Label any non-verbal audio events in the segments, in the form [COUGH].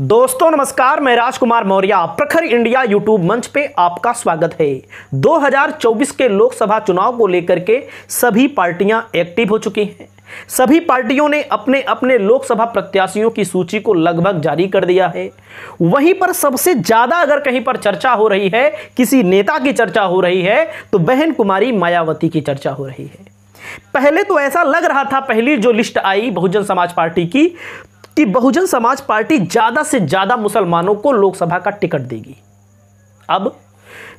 दोस्तों नमस्कार मैं राजकुमार मौर्य प्रखर इंडिया यूट्यूब मंच पे आपका स्वागत है 2024 के लोकसभा चुनाव को लेकर के सभी पार्टियां एक्टिव हो चुकी हैं सभी पार्टियों ने अपने अपने लोकसभा प्रत्याशियों की सूची को लगभग जारी कर दिया है वहीं पर सबसे ज्यादा अगर कहीं पर चर्चा हो रही है किसी नेता की चर्चा हो रही है तो बहन कुमारी मायावती की चर्चा हो रही है पहले तो ऐसा लग रहा था पहली जो लिस्ट आई बहुजन समाज पार्टी की कि बहुजन समाज पार्टी ज़्यादा से ज़्यादा मुसलमानों को लोकसभा का टिकट देगी अब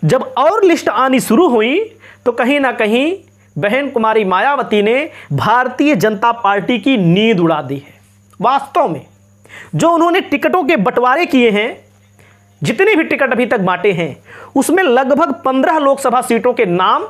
जब और लिस्ट आनी शुरू हुई तो कहीं ना कहीं बहन कुमारी मायावती ने भारतीय जनता पार्टी की नींद उड़ा दी है वास्तव में जो उन्होंने टिकटों के बंटवारे किए हैं जितने भी टिकट अभी तक बांटे हैं उसमें लगभग पंद्रह लोकसभा सीटों के नाम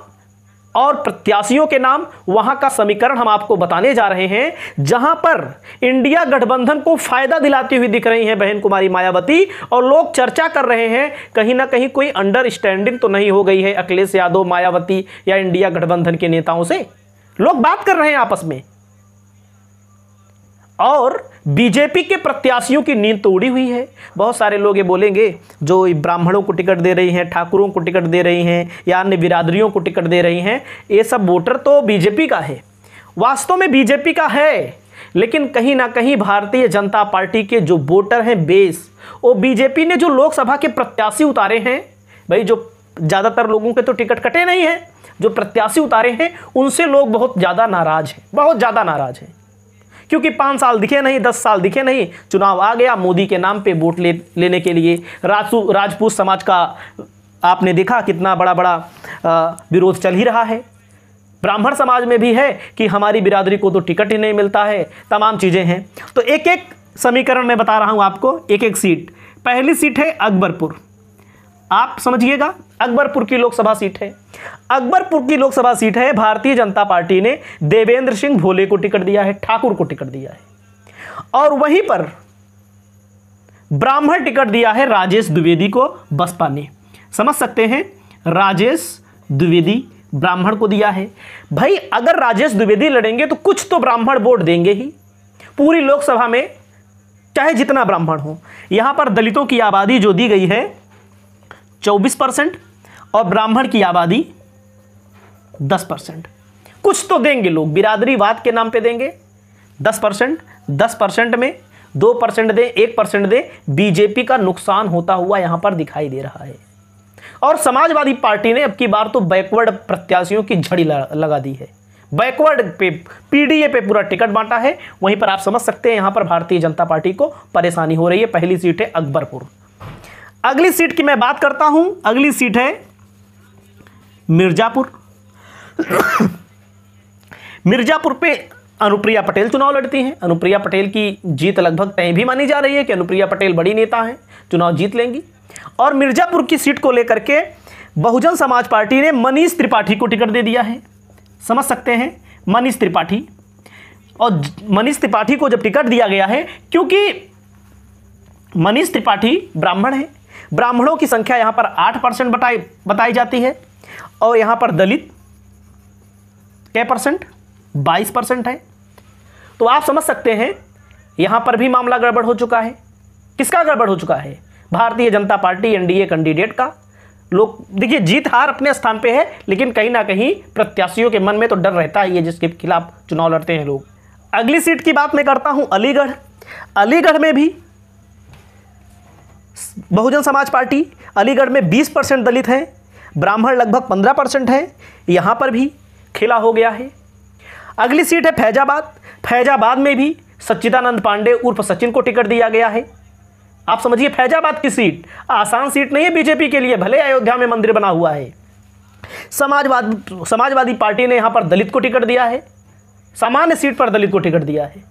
और प्रत्याशियों के नाम वहां का समीकरण हम आपको बताने जा रहे हैं जहां पर इंडिया गठबंधन को फायदा दिलाती हुई दिख रही हैं बहन कुमारी मायावती और लोग चर्चा कर रहे हैं कहीं ना कहीं कोई अंडरस्टैंडिंग तो नहीं हो गई है अखिलेश यादव मायावती या इंडिया गठबंधन के नेताओं से लोग बात कर रहे हैं आपस में और बीजेपी के प्रत्याशियों की नींद तो उड़ी हुई है बहुत सारे लोग ये बोलेंगे जो ब्राह्मणों को टिकट दे रही हैं ठाकुरों को टिकट दे रही हैं या अन्य बिरादरियों को टिकट दे रही हैं ये सब वोटर तो बीजेपी का है वास्तव में बीजेपी का है लेकिन कहीं ना कहीं भारतीय जनता पार्टी के जो वोटर हैं बेस वो बीजेपी ने जो लोकसभा के प्रत्याशी उतारे हैं भाई जो ज़्यादातर लोगों के तो टिकट कटे नहीं हैं जो प्रत्याशी उतारे हैं उनसे लोग बहुत ज़्यादा नाराज़ हैं बहुत ज़्यादा नाराज़ हैं क्योंकि पाँच साल दिखे नहीं दस साल दिखे नहीं चुनाव आ गया मोदी के नाम पे वोट ले लेने के लिए राजू राजपूत समाज का आपने देखा कितना बड़ा बड़ा विरोध चल ही रहा है ब्राह्मण समाज में भी है कि हमारी बिरादरी को तो टिकट ही नहीं मिलता है तमाम चीज़ें हैं तो एक एक समीकरण मैं बता रहा हूँ आपको एक एक सीट पहली सीट है अकबरपुर आप समझिएगा अकबरपुर की लोकसभा सीट है अकबरपुर की लोकसभा सीट है भारतीय जनता पार्टी ने देवेंद्र सिंह भोले को टिकट दिया है ठाकुर को टिकट दिया है और वहीं पर ब्राह्मण टिकट दिया है राजेश द्विवेदी को बसपा ने समझ सकते हैं राजेश द्विवेदी ब्राह्मण को दिया है भाई अगर राजेश द्विवेदी लड़ेंगे तो कुछ तो ब्राह्मण वोट देंगे ही पूरी लोकसभा में चाहे जितना ब्राह्मण हो यहां पर दलितों की आबादी जो दी गई है चौबीस परसेंट और ब्राह्मण की आबादी दस परसेंट कुछ तो देंगे लोग बिरादरीवाद के नाम पे देंगे दस परसेंट दस परसेंट में दो परसेंट दें एक परसेंट दें बीजेपी का नुकसान होता हुआ यहां पर दिखाई दे रहा है और समाजवादी पार्टी ने अब की बार तो बैकवर्ड प्रत्याशियों की झड़ी लगा दी है बैकवर्ड पे पीडीए पे पूरा टिकट बांटा है वहीं पर आप समझ सकते हैं यहां पर भारतीय जनता पार्टी को परेशानी हो रही है पहली सीट है अकबरपुर अगली सीट की मैं बात करता हूं अगली सीट है मिर्ज़ापुर मिर्ज़ापुर पे अनुप्रिया पटेल चुनाव लड़ती हैं अनुप्रिया पटेल की जीत लगभग तय भी मानी जा रही है कि अनुप्रिया पटेल बड़ी नेता हैं चुनाव जीत लेंगी और मिर्ज़ापुर की सीट को लेकर के बहुजन समाज पार्टी ने मनीष त्रिपाठी को टिकट दे दिया है समझ सकते हैं मनीष त्रिपाठी और मनीष त्रिपाठी को जब टिकट दिया गया है क्योंकि मनीष त्रिपाठी ब्राह्मण है ब्राह्मणों की संख्या यहाँ पर आठ परसेंट बताई बताई जाती है और यहां पर दलित क्या परसेंट बाईस परसेंट है तो आप समझ सकते हैं यहां पर भी मामला गड़बड़ हो चुका है किसका गड़बड़ हो चुका है भारतीय जनता पार्टी एनडीए कैंडिडेट का लोग देखिए जीत हार अपने स्थान पे है लेकिन कहीं ना कहीं प्रत्याशियों के मन में तो डर रहता ही है जिसके खिलाफ चुनाव लड़ते हैं लोग अगली सीट की बात मैं करता हूं अलीगढ़ अलीगढ़ में भी बहुजन समाज पार्टी अलीगढ़ में 20 परसेंट दलित हैं ब्राह्मण लगभग पंद्रह परसेंट है यहाँ पर भी खिला हो गया है अगली सीट है फैजाबाद फैजाबाद में भी सच्चिदानंद पांडे उर्फ सचिन को टिकट दिया गया है आप समझिए फैजाबाद की सीट आसान सीट नहीं है बीजेपी के लिए भले अयोध्या में मंदिर बना हुआ है समाजवाद समाजवादी पार्टी ने यहाँ पर दलित को टिकट दिया है सामान्य सीट पर दलित को टिकट दिया है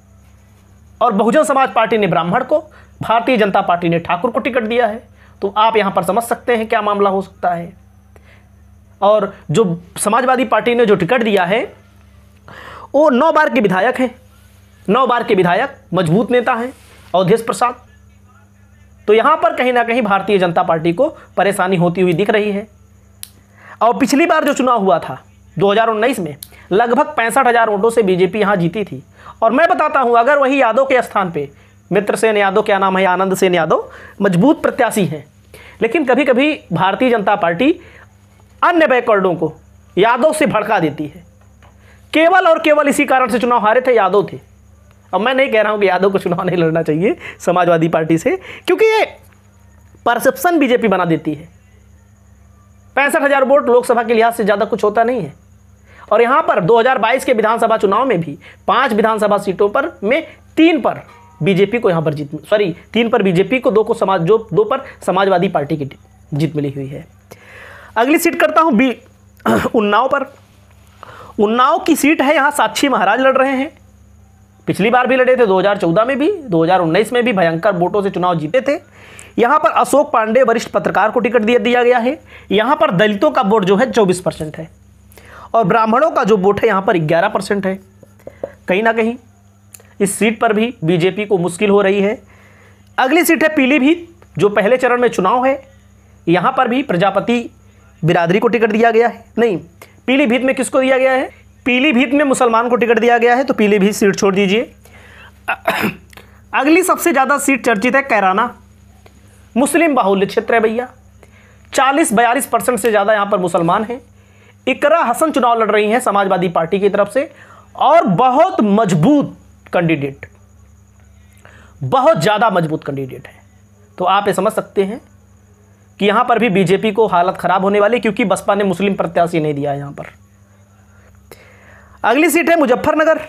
और बहुजन समाज पार्टी ने ब्राह्मण को भारतीय जनता पार्टी ने ठाकुर को टिकट दिया है तो आप यहाँ पर समझ सकते हैं क्या मामला हो सकता है और जो समाजवादी पार्टी ने जो टिकट दिया है वो नौ बार के विधायक हैं नौ बार के विधायक मजबूत नेता हैं अवधेश प्रसाद तो यहाँ पर कहीं ना कहीं भारतीय जनता पार्टी को परेशानी होती हुई दिख रही है और पिछली बार जो चुनाव हुआ था 2019 में लगभग पैंसठ हज़ार वोटों से बीजेपी यहाँ जीती थी और मैं बताता हूँ अगर वही यादव के स्थान पे मित्र सेन यादव क्या नाम है आनंद सेन यादव मजबूत प्रत्याशी हैं लेकिन कभी कभी भारतीय जनता पार्टी अन्य बैकवर्डों को यादव से भड़का देती है केवल और केवल इसी कारण से चुनाव हारे थे यादव थे अब मैं नहीं कह रहा हूं कि यादव को चुनाव नहीं लड़ना चाहिए समाजवादी पार्टी से क्योंकि ये परसेप्शन बीजेपी बना देती है पैंसठ हज़ार वोट लोकसभा के लिहाज से ज़्यादा कुछ होता नहीं है और यहां पर 2022 के विधानसभा चुनाव में भी पांच विधानसभा सीटों पर में तीन पर बीजेपी को यहां पर जीत सॉरी तीन पर बीजेपी को दो को समाज जो दो पर समाजवादी पार्टी की जीत मिली हुई है अगली सीट करता हूँ बी उन्नाव पर उन्नाव की सीट है यहाँ साक्षी महाराज लड़ रहे हैं पिछली बार भी लड़े थे 2014 में भी 2019 में भी भयंकर वोटों से चुनाव जीते थे यहाँ पर अशोक पांडे वरिष्ठ पत्रकार को टिकट दिया दिया गया है यहाँ पर दलितों का वोट जो है 24 परसेंट है और ब्राह्मणों का जो वोट है यहाँ पर 11 परसेंट है कहीं ना कहीं इस सीट पर भी बीजेपी को मुश्किल हो रही है अगली सीट है पीलीभीत जो पहले चरण में चुनाव है यहाँ पर भी प्रजापति बिरादरी को टिकट दिया गया है नहीं पीलीभीत में किसको दिया गया है पीलीभीत में मुसलमान को टिकट दिया गया है तो पीलीभीत सीट छोड़ दीजिए [COUGHS] अगली सबसे ज़्यादा सीट चर्चित है कैराना मुस्लिम बाहुल्य क्षेत्र है भैया चालीस बयालीस परसेंट से ज़्यादा यहाँ पर मुसलमान हैं इकरा हसन चुनाव लड़ रही हैं समाजवादी पार्टी की तरफ से और बहुत मजबूत कैंडिडेट बहुत ज़्यादा मजबूत कैंडिडेट है तो आप ये समझ सकते हैं कि यहाँ पर भी बीजेपी को हालत ख़राब होने वाली क्योंकि बसपा ने मुस्लिम प्रत्याशी नहीं दिया यहाँ पर अगली सीट है मुजफ्फरनगर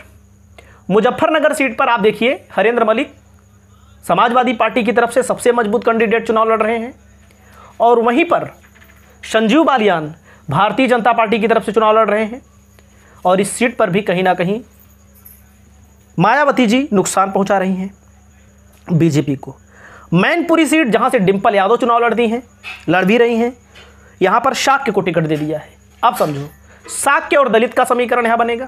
मुजफ्फरनगर सीट पर आप देखिए हरेंद्र मलिक समाजवादी पार्टी की तरफ से सबसे मजबूत कैंडिडेट चुनाव लड़ रहे हैं और वहीं पर संजीव बालियान भारतीय जनता पार्टी की तरफ से चुनाव लड़ रहे हैं और इस सीट पर भी कहीं ना कहीं मायावती जी नुकसान पहुंचा रही हैं बीजेपी को मैनपुरी सीट जहाँ से डिम्पल यादव चुनाव लड़ दी हैं लड़ भी रही हैं यहाँ पर शाक्य को टिकट दे दिया है अब समझो शाक्य और दलित का समीकरण यहाँ बनेगा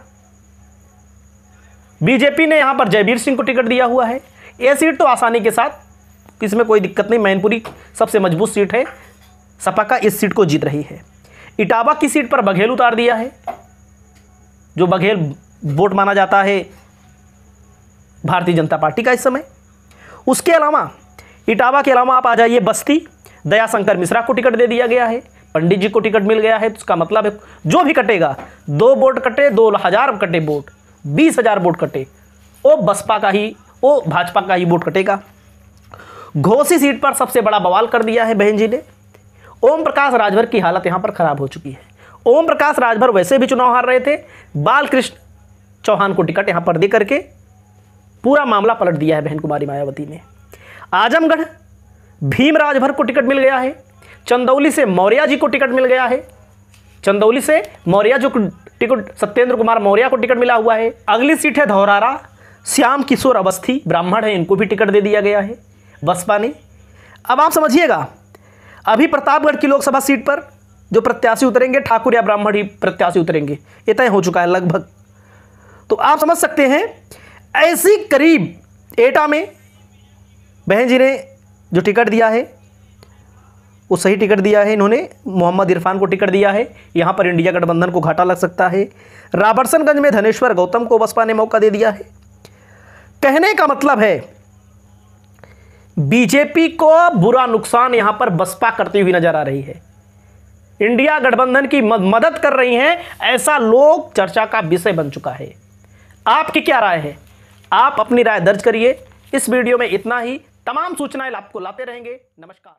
बीजेपी ने यहाँ पर जयवीर सिंह को टिकट दिया हुआ है यह सीट तो आसानी के साथ इसमें कोई दिक्कत नहीं मैनपुरी सबसे मजबूत सीट है सपा का इस सीट को जीत रही है इटावा की सीट पर बघेल उतार दिया है जो बघेल वोट माना जाता है भारतीय जनता पार्टी का इस समय उसके अलावा इटावा के अलावा आप आ जाइए बस्ती दयाशंकर मिश्रा को टिकट दे दिया गया है पंडित जी को टिकट मिल गया है तो उसका मतलब है जो भी कटेगा दो वोट कटे दो हज़ार कटे वोट बीस हज़ार वोट कटे वो बसपा का ही वो भाजपा का ही वोट कटेगा घोसी सीट पर सबसे बड़ा बवाल कर दिया है बहन जी ने ओम प्रकाश राजभर की हालत यहाँ पर ख़राब हो चुकी है ओम प्रकाश राजभर वैसे भी चुनाव हार रहे थे बालकृष्ण चौहान को टिकट यहाँ पर दे करके पूरा मामला पलट दिया है बहन कुमारी मायावती ने आजमगढ़ भीम राजभर को टिकट मिल गया है चंदौली से मौर्या जी को टिकट मिल गया है चंदौली से मौर्या जो टिकट सत्येंद्र कुमार मौर्या को टिकट मिला हुआ है अगली सीट है धौरारा श्याम किशोर अवस्थी ब्राह्मण है इनको भी टिकट दे दिया गया है बसपा ने अब आप समझिएगा अभी प्रतापगढ़ की लोकसभा सीट पर जो प्रत्याशी उतरेंगे ठाकुर या ब्राह्मण ही प्रत्याशी उतरेंगे ये तय हो चुका है लगभग तो आप समझ सकते हैं ऐसी करीब एटा में बहन जी ने जो टिकट दिया है वो सही टिकट दिया है इन्होंने मोहम्मद इरफान को टिकट दिया है यहाँ पर इंडिया गठबंधन को घाटा लग सकता है राबर्सनगंज में धनेश्वर गौतम को बसपा ने मौका दे दिया है कहने का मतलब है बीजेपी को बुरा नुकसान यहाँ पर बसपा करती हुई नजर आ रही है इंडिया गठबंधन की मदद कर रही हैं ऐसा लोग चर्चा का विषय बन चुका है आपकी क्या राय है आप अपनी राय दर्ज करिए इस वीडियो में इतना ही तमाम सूचनाएं आपको लाते रहेंगे नमस्कार